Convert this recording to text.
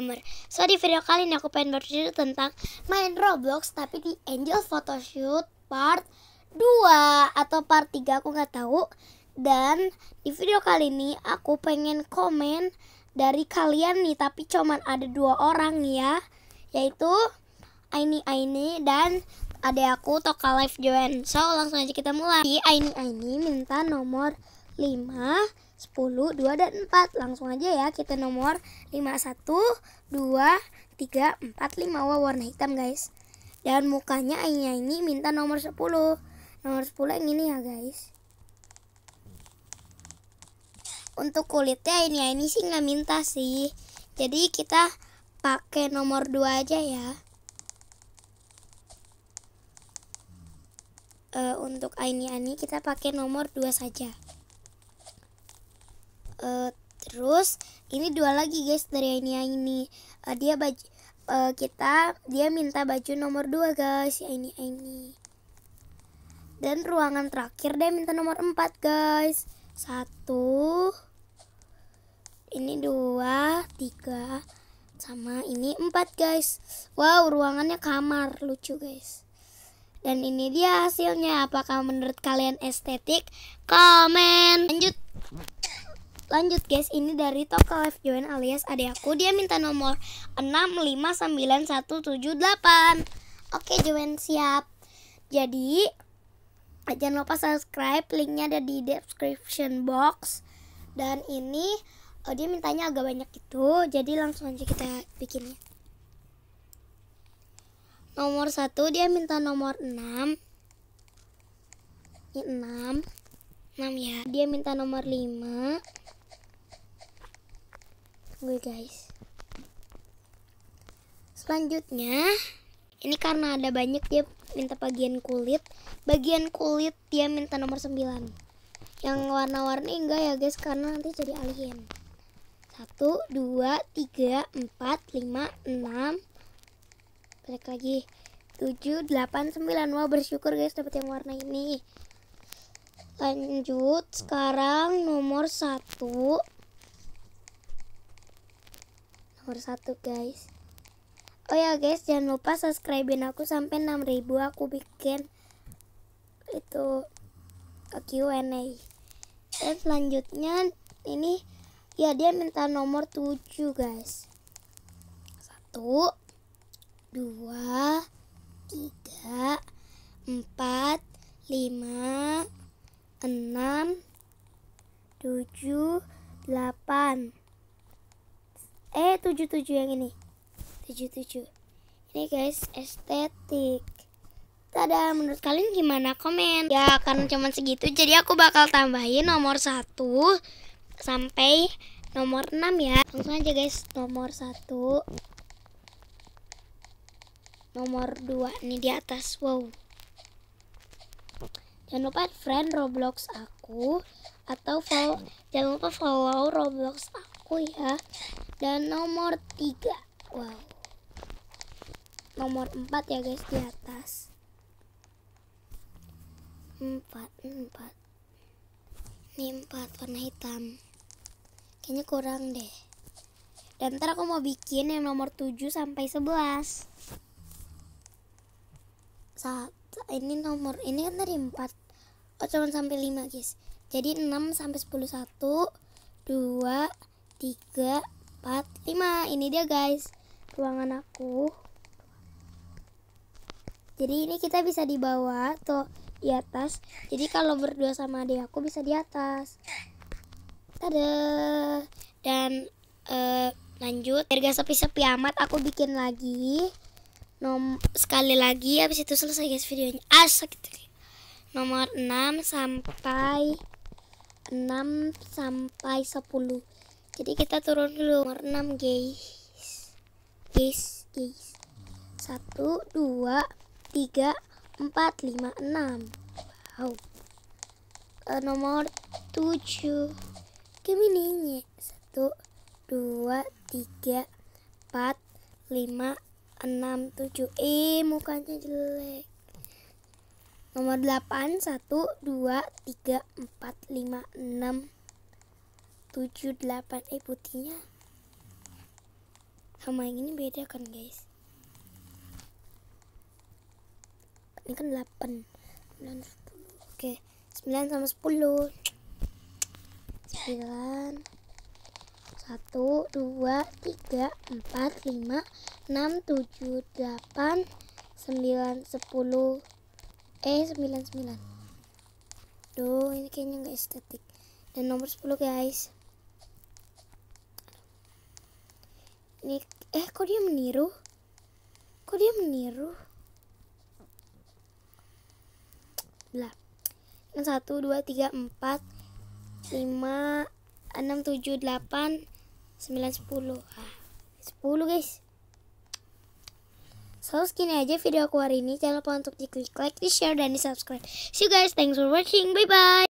gamer. So di video kali ini aku pengen bercerita tentang main Roblox tapi di Angel Photoshoot part 2 atau part 3 aku nggak tahu. Dan di video kali ini aku pengen komen dari kalian nih tapi cuman ada dua orang ya yaitu Aini Aini dan ada aku Toka Live joen So langsung aja kita mulai. Aini Aini minta nomor 5 10, 2, dan 4 Langsung aja ya kita nomor 5, 1, 2, 3, 4, 5 Wah warna hitam guys Dan mukanya ayahnya ini minta nomor 10 Nomor 10 yang ini ya guys Untuk kulitnya ini ya, ini sih nggak minta sih Jadi kita pakai nomor 2 aja ya uh, Untuk Ainya ini kita pakai nomor 2 saja Terus ini dua lagi guys dari ini ini. Uh, eh, dia baju uh, eh, kita dia minta baju nomor dua guys, ya ini ini. Dan ruangan terakhir dia minta nomor empat guys. Satu ini dua, tiga, sama ini empat guys. Wow, ruangannya kamar lucu guys. Dan ini dia hasilnya. Apakah menurut kalian estetik? Komen. Lanjut. Lanjut guys, ini dari toko live join alias adik aku. Dia minta nomor 659178. Oke, join siap. Jadi, jangan lupa subscribe. Linknya ada di description box. Dan ini oh, dia mintanya agak banyak itu. Jadi langsung aja kita bikinnya. Nomor satu dia minta nomor 6. Ini 6. 6 ya. Dia minta nomor 5 gue guys selanjutnya ini karena ada banyak dia minta bagian kulit bagian kulit dia minta nomor 9 yang warna-warni enggak ya guys karena nanti jadi alien 1, 2, 3, 4, 5, 6 balik lagi 7, 8, 9 wah bersyukur guys dapat yang warna ini lanjut sekarang nomor 1 nomor satu guys oh ya guys jangan lupa subscribein aku sampai 6000 aku bikin itu eh, Q&A dan selanjutnya ini ya dia minta nomor 7 guys satu dua tiga empat lima enam tujuh delapan eh tujuh tujuh yang ini tujuh tujuh ini guys estetik Tada, menurut kalian gimana komen? Ya, karena cuma segitu, jadi aku bakal tambahin nomor satu sampai nomor enam ya. Langsung aja guys, nomor satu Nomor dua ini di atas, wow. Jangan lupa friend Roblox aku atau follow, jangan lupa follow Roblox aku aku ya dan nomor 3 wow nomor 4 ya guys di atas 4 4 ini 4 warna hitam kayaknya kurang deh dan ntar aku mau bikin yang nomor 7 sampai 11 saat ini nomor ini kan dari 4 oh cuman sampai 5 guys jadi 6 sampai 10 1 2 3 tiga, empat, lima. Ini dia guys, ruangan aku. Jadi ini kita bisa di bawah atau di atas. Jadi kalau berdua sama adik aku bisa di atas. Tada. Dan uh, lanjut, biar gak sepi-sepi amat aku bikin lagi. Nom sekali lagi habis itu selesai guys videonya. Asak. Ah, sakit. Nomor 6 sampai 6 sampai 10 jadi kita turun dulu nomor 6 guys guys guys 1 2 3 4 5 6 wow uh, nomor 7 gemininya 1 2 3 4 5 6 7 eh mukanya jelek nomor 8 1 2 3 4 5 6 tujuh delapan eh putihnya sama yang ini beda kan guys ini kan delapan sembilan sepuluh oke sembilan sama sepuluh sembilan satu dua tiga empat lima enam tujuh delapan sembilan sepuluh eh sembilan sembilan tuh ini kayaknya nggak estetik dan nomor sepuluh guys nih eh kok dia meniru kok dia meniru lah yang satu dua tiga empat lima enam tujuh delapan sembilan sepuluh ah sepuluh guys So segini aja video aku hari ini. Jangan lupa untuk di klik like, di share, dan di subscribe. See you guys, thanks for watching. Bye bye.